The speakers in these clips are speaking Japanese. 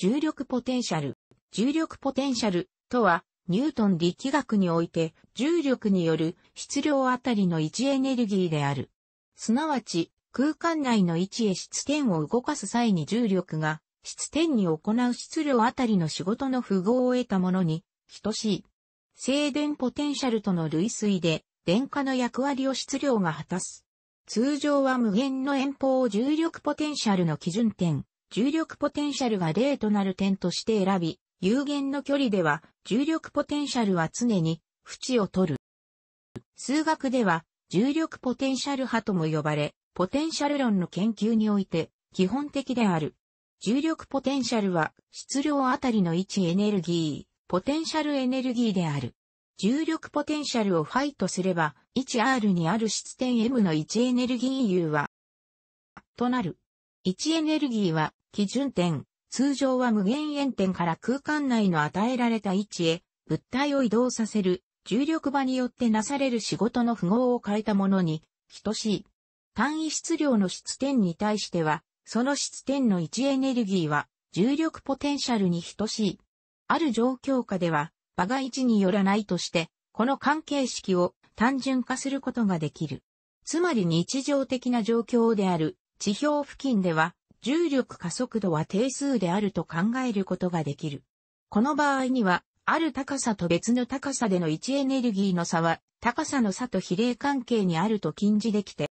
重力ポテンシャル。重力ポテンシャルとは、ニュートン力学において重力による質量あたりの位置エネルギーである。すなわち、空間内の位置へ質点を動かす際に重力が質点に行う質量あたりの仕事の符号を得たものに等しい。静電ポテンシャルとの類推で、電荷の役割を質量が果たす。通常は無限の遠方を重力ポテンシャルの基準点、重力ポテンシャルが例となる点として選び、有限の距離では重力ポテンシャルは常に縁を取る。数学では重力ポテンシャル波とも呼ばれ、ポテンシャル論の研究において基本的である。重力ポテンシャルは質量あたりの位置エネルギー、ポテンシャルエネルギーである。重力ポテンシャルをファイとすれば、1R にある質点 M の位置エネルギー U は、となる。位置エネルギーは、基準点、通常は無限遠点から空間内の与えられた位置へ、物体を移動させる、重力場によってなされる仕事の符号を変えたものに、等しい。単位質量の質点に対しては、その質点の位置エネルギーは、重力ポテンシャルに等しい。ある状況下では、場が置によらないとして、この関係式を単純化することができる。つまり日常的な状況である地表付近では、重力加速度は定数であると考えることができる。この場合には、ある高さと別の高さでの位置エネルギーの差は、高さの差と比例関係にあると禁じできて、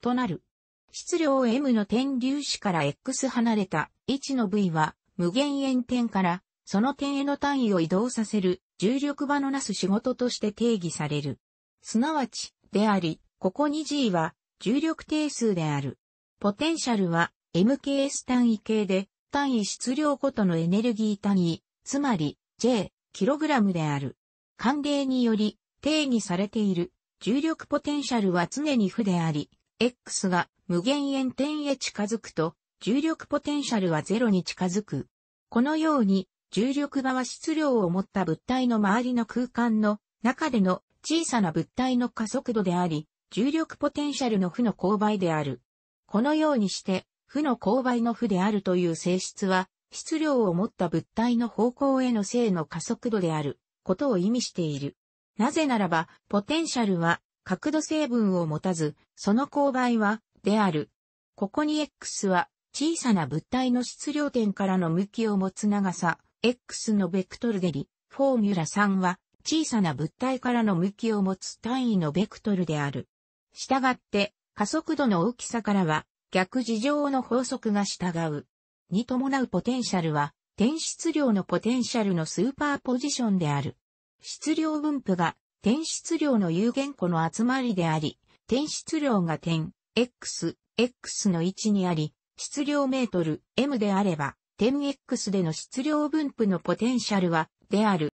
となる。質量 M の点粒子から X 離れた位置の V は、無限遠点から、その点への単位を移動させる、重力場のなす仕事として定義される。すなわち、であり、ここに G は、重力定数である。ポテンシャルは MKS 単位系で単位質量ごとのエネルギー単位、つまり J、kg である。慣例により定義されている重力ポテンシャルは常に負であり、X が無限遠点へ近づくと重力ポテンシャルはゼロに近づく。このように重力場は質量を持った物体の周りの空間の中での小さな物体の加速度であり、重力ポテンシャルの負の勾配である。このようにして、負の勾配の負であるという性質は、質量を持った物体の方向への正の加速度であることを意味している。なぜならば、ポテンシャルは角度成分を持たず、その勾配は、である。ここに X は、小さな物体の質量点からの向きを持つ長さ、X のベクトルでり、フォーミュラ3は、小さな物体からの向きを持つ単位のベクトルである。したがって、加速度の大きさからは、逆事情の法則が従う。に伴うポテンシャルは、転出量のポテンシャルのスーパーポジションである。質量分布が、転出量の有限個の集まりであり、転出量が点、x、x の位置にあり、質量メートル、m であれば、点 x での質量分布のポテンシャルは、である。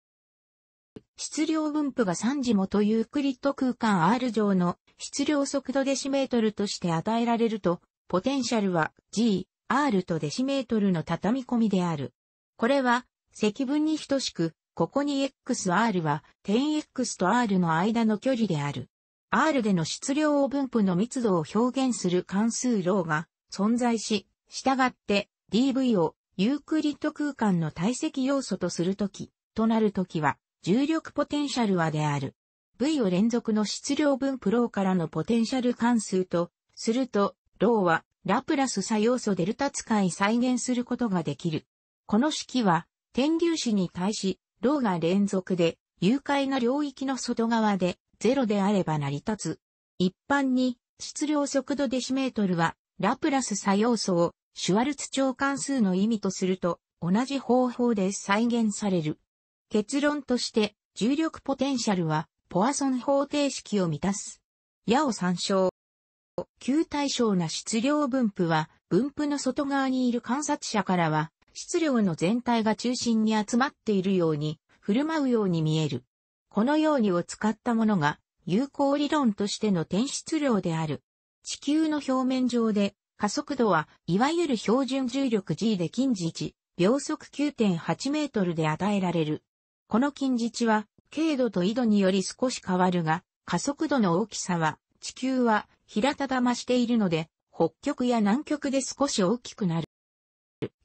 質量分布が3次もというクリット空間 R 上の質量速度デシメートルとして与えられると、ポテンシャルは G、R とデシメートルの畳み込みである。これは、積分に等しく、ここに XR は、点 X と R の間の距離である。R での質量を分布の密度を表現する関数ローが存在し、従って DV をユークリッド空間の体積要素とするとき、となるときは、重力ポテンシャルはである。V を連続の質量分プローからのポテンシャル関数と、すると、ローは、ラプラス作用素デルタ使い再現することができる。この式は、点粒子に対し、ローが連続で、誘拐な領域の外側で、0であれば成り立つ。一般に、質量速度デシメートルは、ラプラス作用素を、シュワルツ超関数の意味とすると、同じ方法で再現される。結論として、重力ポテンシャルは、ポアソン方程式を満たす。矢を参照。旧対称な質量分布は、分布の外側にいる観察者からは、質量の全体が中心に集まっているように、振る舞うように見える。このようにを使ったものが、有効理論としての転出量である。地球の表面上で、加速度は、いわゆる標準重力 G で近似値、秒速9.8メートルで与えられる。この近似値は、経度と緯度により少し変わるが、加速度の大きさは、地球は平ただ増しているので、北極や南極で少し大きくなる。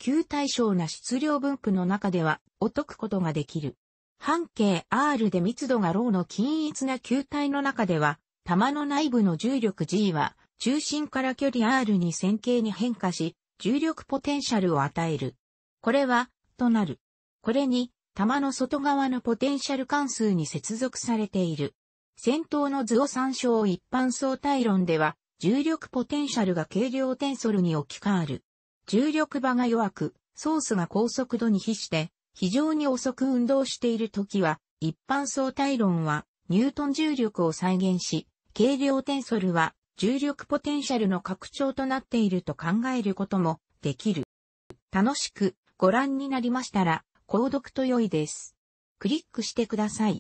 球対称な質量分布の中では、お解くことができる。半径 R で密度がローの均一な球体の中では、玉の内部の重力 G は、中心から距離 R に線形に変化し、重力ポテンシャルを与える。これは、となる。これに、玉の外側のポテンシャル関数に接続されている。先頭の図を参照一般相対論では、重力ポテンシャルが軽量テンソルに置き換わる。重力場が弱く、ソースが高速度に比して、非常に遅く運動している時は、一般相対論は、ニュートン重力を再現し、軽量テンソルは、重力ポテンシャルの拡張となっていると考えることもできる。楽しくご覧になりましたら、購読と良いです。クリックしてください。